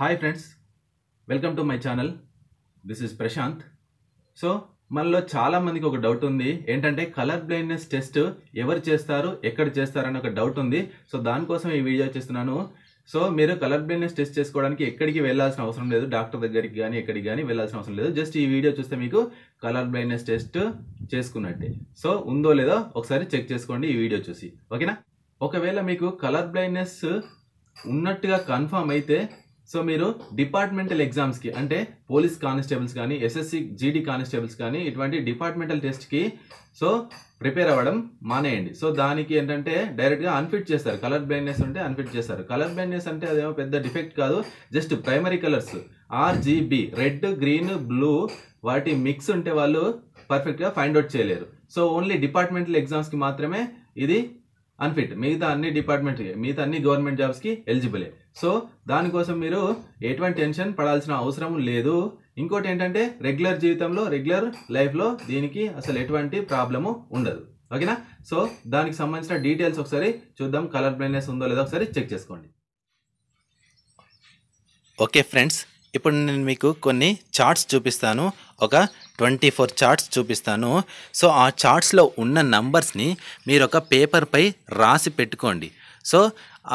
hi friends welcome to my channel this is Prashant so మనలో చాలా మందికి ఒక డౌట్ ఉంది ఏంటంటే కలర్ బ్లైండ్నెస్ టెస్ట్ ఎవరు చేస్తారు ఎక్కడ చేస్తారు అనే ఒక డౌట్ ఉంది సో దానికోసం ఈ వీడియో చేస్తున్నాను సో మీరు కలర్ బ్లైండ్నెస్ టెస్ట్ చేసుకోవడానికి ఎక్కడికి వెళ్ళాల్సిన అవసరం లేదు డాక్టర్ దగ్గరికి కానీ ఎక్కడికి కానీ వెళ్ళాల్సిన అవసరం లేదు జస్ట్ ఈ వీడియో చూస్తే మీకు కలర్ బ్లైండ్నెస్ టెస్ట్ చేసుకున్నట్టే సో ఉందో లేదో ఒకసారి చెక్ చేసుకోండి ఈ వీడియో చూసి ఓకేనా ఒకవేళ మీకు కలర్ బ్లైండ్నెస్ ఉన్నట్టుగా కన్ఫామ్ అయితే సో మీరు డిపార్ట్మెంటల్ ఎగ్జామ్స్కి అంటే పోలీస్ కానిస్టేబుల్స్ కానీ ఎస్ఎస్సి జీడీ కానిస్టేబుల్స్ కానీ ఇటువంటి డిపార్ట్మెంటల్ టెస్ట్కి సో ప్రిపేర్ అవ్వడం మానేయండి సో దానికి ఏంటంటే డైరెక్ట్గా అన్ఫిట్ చేస్తారు కలర్ బ్లైండ్నెస్ ఉంటే అన్ఫిట్ చేస్తారు కలర్ బ్లైండ్నెస్ అంటే అదేమో పెద్ద డిఫెక్ట్ కాదు just primary colours RGB red green blue వాటి మిక్స్ ఉంటే వాళ్ళు పర్ఫెక్ట్గా ఫైండ్ అవుట్ చేయలేరు సో ఓన్లీ డిపార్ట్మెంటల్ ఎగ్జామ్స్కి మాత్రమే ఇది అన్ఫిట్ మిగతా అన్ని డిపార్ట్మెంట్ మిగతా అన్ని గవర్నమెంట్ జాబ్స్కి ఎలిజిబులే సో దానికోసం మీరు ఎటువంటి టెన్షన్ పడాల్సిన అవసరం లేదు ఇంకోటి ఏంటంటే రెగ్యులర్ జీవితంలో రెగ్యులర్ లైఫ్లో దీనికి అసలు ఎటువంటి ప్రాబ్లము ఉండదు ఓకేనా సో దానికి సంబంధించిన డీటెయిల్స్ ఒకసారి చూద్దాం కలర్ బ్లైండ్నెస్ ఉందో లేదో ఒకసారి చెక్ చేసుకోండి ఓకే ఫ్రెండ్స్ ఇప్పుడు నేను మీకు కొన్ని చార్ట్స్ చూపిస్తాను ఒక ట్వంటీ ఫోర్ చార్ట్స్ చూపిస్తాను సో ఆ చార్ట్స్లో ఉన్న నంబర్స్ని మీరు ఒక పేపర్పై రాసి పెట్టుకోండి సో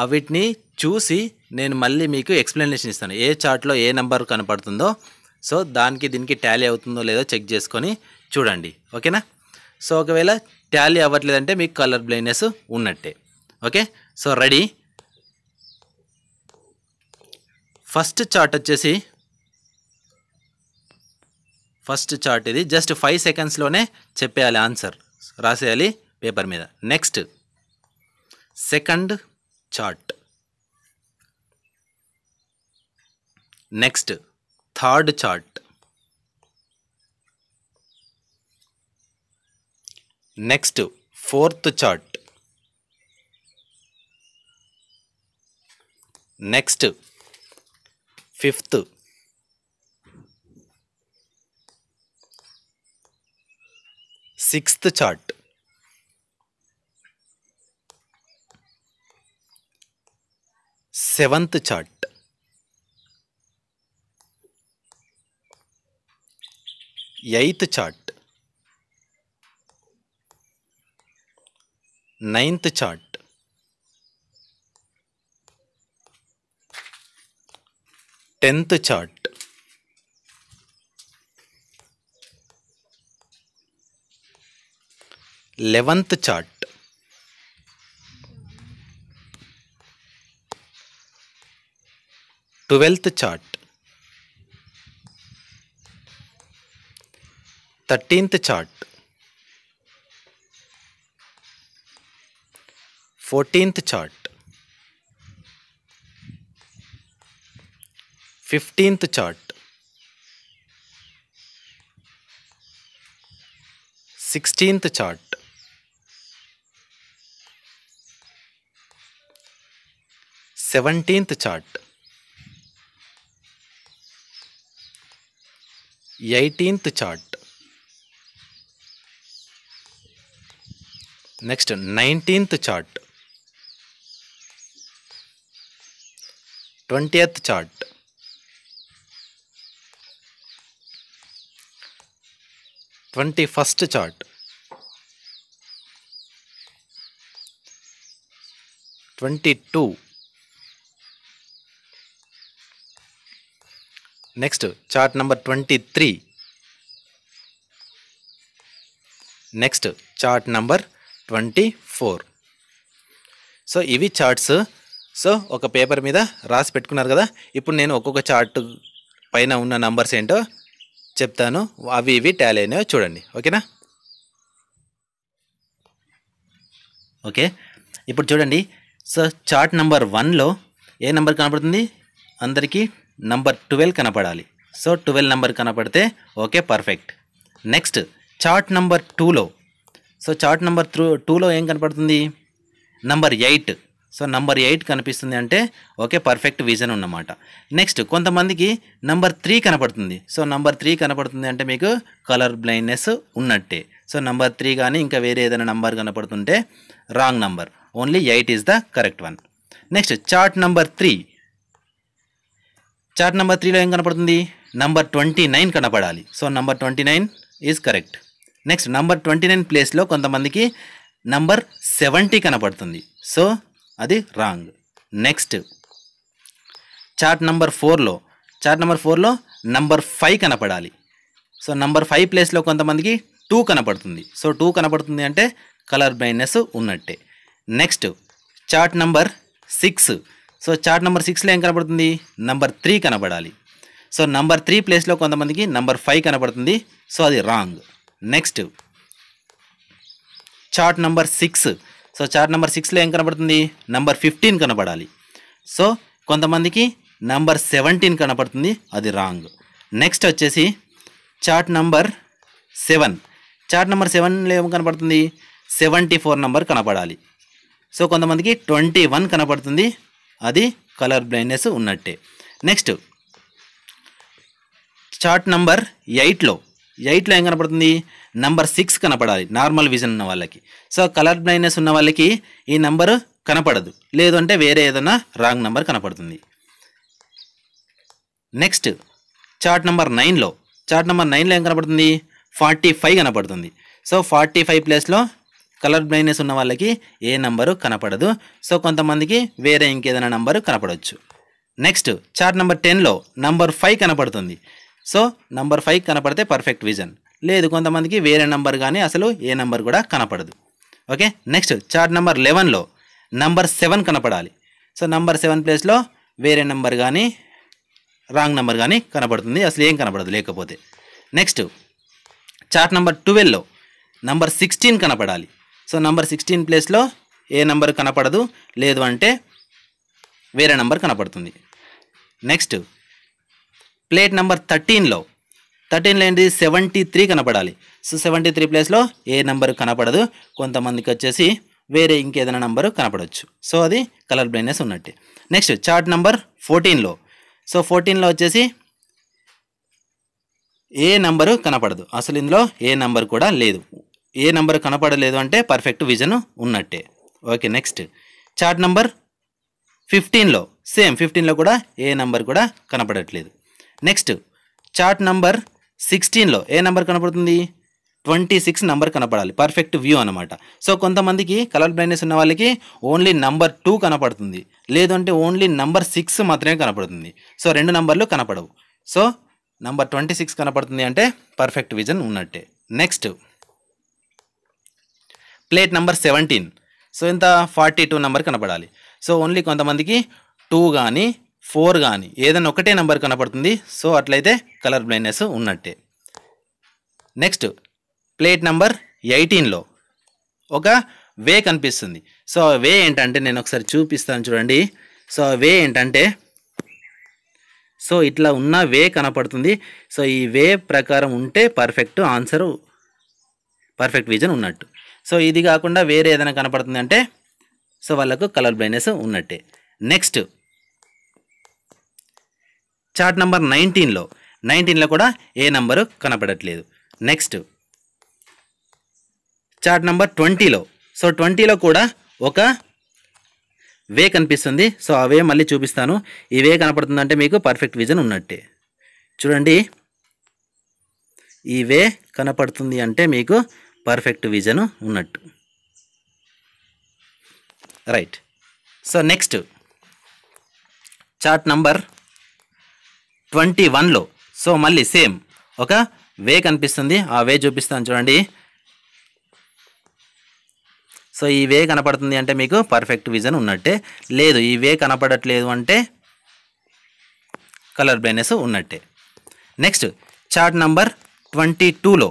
అవిటిని చూసి నేను మళ్ళీ మీకు ఎక్స్ప్లెనేషన్ ఇస్తాను ఏ చార్ట్లో ఏ నెంబర్ కనపడుతుందో సో దానికి దీనికి ట్యాలీ అవుతుందో లేదో చెక్ చేసుకొని చూడండి ఓకేనా సో ఒకవేళ ట్యాలీ అవ్వట్లేదంటే మీకు కలర్ బ్లైండ్నెస్ ఉన్నట్టే okay so ready first chart వచ్చేసి ఫస్ట్ చార్ట్ ఇది జస్ట్ ఫైవ్ సెకండ్స్లోనే చెప్పేయాలి ఆన్సర్ రాసేయాలి పేపర్ మీద next second chart next third chart next fourth chart next fifth sixth chart seventh chart eighth chart ninth chart tenth chart eleventh chart twelfth chart thirteenth chart fourteenth chart fifteenth chart sixteenth chart seventeen chart eighteen chart next nineteenth chart twentieth chart twenty first chart twenty two next chart number twenty three next chart number twenty four so ఇవి charts so ఒక paper మీద రాసి పెట్టుకున్నారు కదా ఇప్పుడు నేను ఒక్కొక్క chart పైన ఉన్న నంబర్స్ ఏంటో చెప్తాను అవి ఇవి ట్యాలీ అయినాయో చూడండి ఓకేనా ఓకే ఇప్పుడు చూడండి సో చార్ట్ నెంబర్ వన్లో ఏ నెంబర్ కనపడుతుంది అందరికీ నంబర్ ట్వెల్వ్ కనపడాలి సో ట్వెల్వ్ నెంబర్ కనపడితే okay perfect next chart number టూలో సో చార్ట్ నెంబర్ త్రూ టూలో ఏం కనపడుతుంది number eight so number eight కనిపిస్తుంది అంటే ఓకే పర్ఫెక్ట్ విజన్ ఉన్నమాట నెక్స్ట్ కొంతమందికి నంబర్ త్రీ కనపడుతుంది సో నంబర్ త్రీ కనపడుతుంది అంటే మీకు కలర్ బ్లైండ్నెస్ ఉన్నట్టే సో నంబర్ త్రీ కానీ ఇంకా వేరే ఏదైనా నంబర్ కనపడుతుంటే wrong number only eight is the correct one next chart number three chart number త్రీలో ఏం కనపడుతుంది నంబర్ ట్వంటీ నైన్ కనపడాలి so number twenty nine is correct next number twenty nine ప్లేస్లో కొంతమందికి నంబర్ సెవెంటీ కనపడుతుంది సో అది wrong next chart number ఫోర్లో chart number ఫోర్లో నంబర్ ఫైవ్ కనపడాలి సో నంబర్ ఫైవ్ ప్లేస్లో కొంతమందికి టూ కనపడుతుంది సో టూ కనపడుతుంది అంటే కలర్ బ్లైండ్నెస్ ఉన్నట్టే next chart number six so chart number సిక్స్లో ఏం కనబడుతుంది నెంబర్ త్రీ కనబడాలి సో నంబర్ త్రీ ప్లేస్లో కొంతమందికి నంబర్ ఫైవ్ కనబడుతుంది సో అది wrong next chart number six so chart number సిక్స్లో ఏం కనబడుతుంది నంబర్ ఫిఫ్టీన్ కనబడాలి సో కొంతమందికి నంబర్ సెవెంటీన్ కనబడుతుంది అది రాంగ్ నెక్స్ట్ వచ్చేసి chart number seven chart number సెవెన్లో ఏం కనబడుతుంది సెవెంటీ ఫోర్ నెంబర్ కనపడాలి సో కొంతమందికి ట్వంటీ వన్ కనబడుతుంది అది కలర్ బ్లైండ్నెస్ ఉన్నట్టే నెక్స్ట్ చార్ట్ నంబర్ ఎయిట్లో ఎయిట్లో ఏం కనపడుతుంది నంబర్ సిక్స్ కనపడాలి నార్మల్ విజన్ ఉన్న వాళ్ళకి సో కలర్ బ్లైండ్నెస్ ఉన్న వాళ్ళకి ఈ నెంబర్ కనపడదు లేదు అంటే వేరే ఏదైనా రాంగ్ నంబర్ కనపడుతుంది నెక్స్ట్ చార్ట్ నెంబర్ నైన్లో చార్ట్ నెంబర్ నైన్లో ఏం కనపడుతుంది ఫార్టీ ఫైవ్ కనపడుతుంది సో ఫార్టీ ఫైవ్ ప్లేస్లో కలర్ బ్లైండ్నెస్ ఉన్న వాళ్ళకి ఏ నంబరు కనపడదు సో కొంతమందికి వేరే ఇంకేదైనా నంబరు కనపడవచ్చు నెక్స్ట్ చార్ట్ నెంబర్ టెన్లో నంబర్ ఫైవ్ కనపడుతుంది సో నంబర్ ఫైవ్ కనపడితే పర్ఫెక్ట్ విజన్ లేదు కొంతమందికి వేరే నంబర్ కానీ అసలు ఏ నంబర్ కూడా కనపడదు ఓకే నెక్స్ట్ చార్ట్ నెంబర్ లెవెన్లో నంబర్ సెవెన్ కనపడాలి సో నంబర్ సెవెన్ ప్లేస్లో వేరే నంబర్ కానీ రాంగ్ నంబర్ కానీ కనపడుతుంది అసలు ఏం కనపడదు లేకపోతే నెక్స్ట్ చార్ట్ నెంబర్ ట్వెల్వ్లో నంబర్ సిక్స్టీన్ కనపడాలి సో నంబర్ సిక్స్టీన్ ప్లేస్లో ఏ నంబర్ కనపడదు లేదు అంటే వేరే నంబర్ కనపడుతుంది నెక్స్ట్ ప్లేట్ నెంబర్ థర్టీన్లో థర్టీన్లో ఏంటి సెవెంటీ త్రీ కనపడాలి సో సెవెంటీ త్రీ ప్లేస్లో ఏ నెంబర్ కనపడదు కొంతమందికి వచ్చేసి వేరే ఇంకేదైనా నంబరు కనపడవచ్చు సో అది కలర్ బ్లైండ్నెస్ ఉన్నట్టే నెక్స్ట్ చార్ట్ నెంబర్ ఫోర్టీన్లో సో ఫోర్టీన్లో వచ్చేసి ఏ నంబరు కనపడదు అసలు ఇందులో ఏ నంబర్ కూడా లేదు ఏ నెంబర్ కనపడలేదు అంటే పర్ఫెక్ట్ విజన్ ఉన్నట్టే ఓకే నెక్స్ట్ చార్ట్ నెంబర్ ఫిఫ్టీన్లో సేమ్ ఫిఫ్టీన్లో కూడా ఏ నెంబర్ కూడా కనపడట్లేదు నెక్స్ట్ చార్ట్ నెంబర్ సిక్స్టీన్లో ఏ నెంబర్ కనపడుతుంది ట్వంటీ సిక్స్ నెంబర్ కనపడాలి పర్ఫెక్ట్ వ్యూ అనమాట సో కొంతమందికి కలర్ బ్లైండ్నెస్ ఉన్న వాళ్ళకి ఓన్లీ నెంబర్ టూ కనపడుతుంది లేదంటే ఓన్లీ నెంబర్ సిక్స్ మాత్రమే కనపడుతుంది సో రెండు నెంబర్లు కనపడవు సో నెంబర్ ట్వంటీ సిక్స్ కనపడుతుంది అంటే పర్ఫెక్ట్ విజన్ ఉన్నట్టే next plate number seventeen so ఇంత ఫార్టీ టూ నెంబర్ కనపడాలి సో ఓన్లీ కొంతమందికి టూ కానీ ఫోర్ కానీ ఏదైనా ఒకటే నెంబర్ కనపడుతుంది సో అట్లయితే కలర్ బ్లైండ్నెస్ ఉన్నట్టే నెక్స్ట్ ప్లేట్ నెంబర్ ఎయిటీన్లో ఒక వే కనిపిస్తుంది సో వే ఏంటంటే నేను ఒకసారి చూపిస్తాను చూడండి సో ఆ వే ఏంటంటే సో ఇట్లా ఉన్న వే కనపడుతుంది సో ఈ వే ప్రకారం ఉంటే పర్ఫెక్ట్ ఆన్సర్ పర్ఫెక్ట్ విజన్ ఉన్నట్టు సో ఇది కాకుండా వేరే ఏదైనా కనపడుతుంది అంటే సో వాళ్ళకు కలర్ బ్లైండ్నెస్ ఉన్నట్టే నెక్స్ట్ చార్ట్ నెంబర్ నైన్టీన్లో నైన్టీన్లో కూడా ఏ నెంబరు కనపడట్లేదు నెక్స్ట్ చార్ట్ నెంబర్ ట్వంటీలో సో ట్వంటీలో కూడా ఒక వే కనిపిస్తుంది సో ఆ వే మళ్ళీ చూపిస్తాను ఈ వే కనపడుతుందంటే మీకు పర్ఫెక్ట్ విజన్ ఉన్నట్టే చూడండి ఈ వే కనపడుతుంది అంటే మీకు పర్ఫెక్ట్ విజన్ ఉన్నట్టు right so next chart number twenty వన్లో సో మళ్ళీ సేమ్ ఒక వే కనిపిస్తుంది ఆ వే చూపిస్తాను చూడండి సో ఈ వే కనపడుతుంది అంటే మీకు పర్ఫెక్ట్ విజన్ ఉన్నట్టే లేదు ఈ వే కనపడట్లేదు అంటే కలర్ బ్లైనెస్ ఉన్నట్టే నెక్స్ట్ చార్ట్ నంబర్ ట్వంటీ టూలో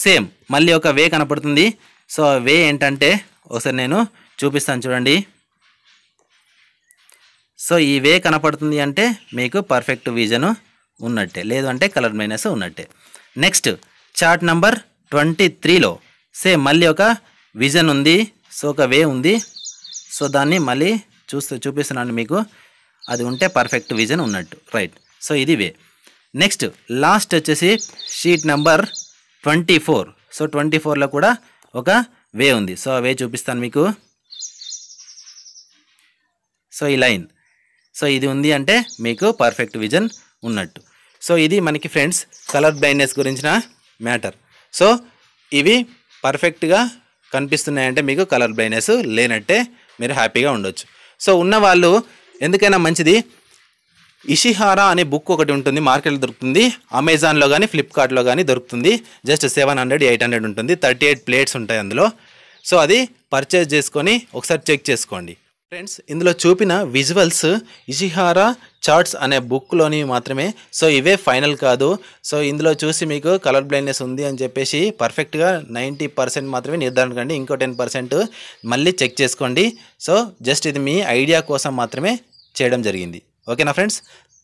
సేమ్ మళ్ళీ ఒక వే కనపడుతుంది సో వే ఏంటంటే ఒకసారి నేను చూపిస్తాను చూడండి సో ఈ వే కనపడుతుంది అంటే మీకు పర్ఫెక్ట్ విజను ఉన్నట్టే లేదు అంటే కలర్ మైనస్ ఉన్నట్టే నెక్స్ట్ చార్ట్ నంబర్ ట్వంటీ త్రీలో సేమ్ మళ్ళీ ఒక విజన్ ఉంది సో ఒక వే ఉంది సో దాన్ని మళ్ళీ చూస్తూ చూపిస్తున్నాను మీకు అది ఉంటే పర్ఫెక్ట్ విజన్ ఉన్నట్టు రైట్ సో ఇది వే నెక్స్ట్ లాస్ట్ వచ్చేసి sheet number twenty four so twenty ఫోర్లో కూడా ఒక వే ఉంది సో ఆ వే చూపిస్తాను మీకు సో ఈ లైన్ సో ఇది ఉంది అంటే మీకు పర్ఫెక్ట్ విజన్ ఉన్నట్టు సో ఇది మనకి ఫ్రెండ్స్ కలర్ బ్లైండ్నెస్ గురించిన మ్యాటర్ సో ఇవి పర్ఫెక్ట్గా కనిపిస్తున్నాయంటే మీకు కలర్ బ్లైండ్నెస్ లేనట్టే మీరు హ్యాపీగా ఉండొచ్చు సో ఉన్నవాళ్ళు ఎందుకైనా మంచిది ఇషిహారా అనే బుక్ ఒకటి ఉంటుంది మార్కెట్లో దొరుకుతుంది అమెజాన్లో కానీ ఫ్లిప్కార్ట్లో కానీ దొరుకుతుంది just seven hundred eight hundred ఉంటుంది థర్టీ ఎయిట్ ప్లేట్స్ ఉంటాయి అందులో సో అది పర్చేజ్ చేసుకొని ఒకసారి చెక్ చేసుకోండి ఫ్రెండ్స్ ఇందులో చూపిన విజువల్స్ ఇషిహారా చార్ట్స్ అనే బుక్లోని మాత్రమే సో ఇవే ఫైనల్ కాదు సో ఇందులో చూసి మీకు కలర్ బ్లైండ్నెస్ ఉంది అని చెప్పేసి పర్ఫెక్ట్గా నైంటీ పర్సెంట్ మాత్రమే నిర్ధారణ కండి ఇంకో టెన్ పర్సెంట్ మళ్ళీ చెక్ చేసుకోండి సో జస్ట్ ఇది మీ ఐడియా కోసం మాత్రమే చేయడం జరిగింది ఓకేనా ఫ్రెండ్స్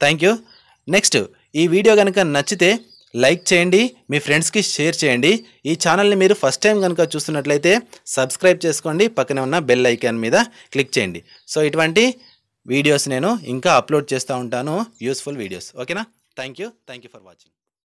థ్యాంక్ యూ నెక్స్ట్ ఈ వీడియో కనుక నచ్చితే లైక్ చేయండి మీ ఫ్రెండ్స్కి షేర్ చేయండి ఈ ఛానల్ని మీరు ఫస్ట్ టైం కనుక చూస్తున్నట్లయితే సబ్స్క్రైబ్ చేసుకోండి పక్కనే ఉన్న బెల్ ఐకాన్ మీద క్లిక్ చేయండి సో ఇటువంటి వీడియోస్ నేను ఇంకా అప్లోడ్ చేస్తూ ఉంటాను యూస్ఫుల్ వీడియోస్ ఓకేనా థ్యాంక్ యూ ఫర్ వాచింగ్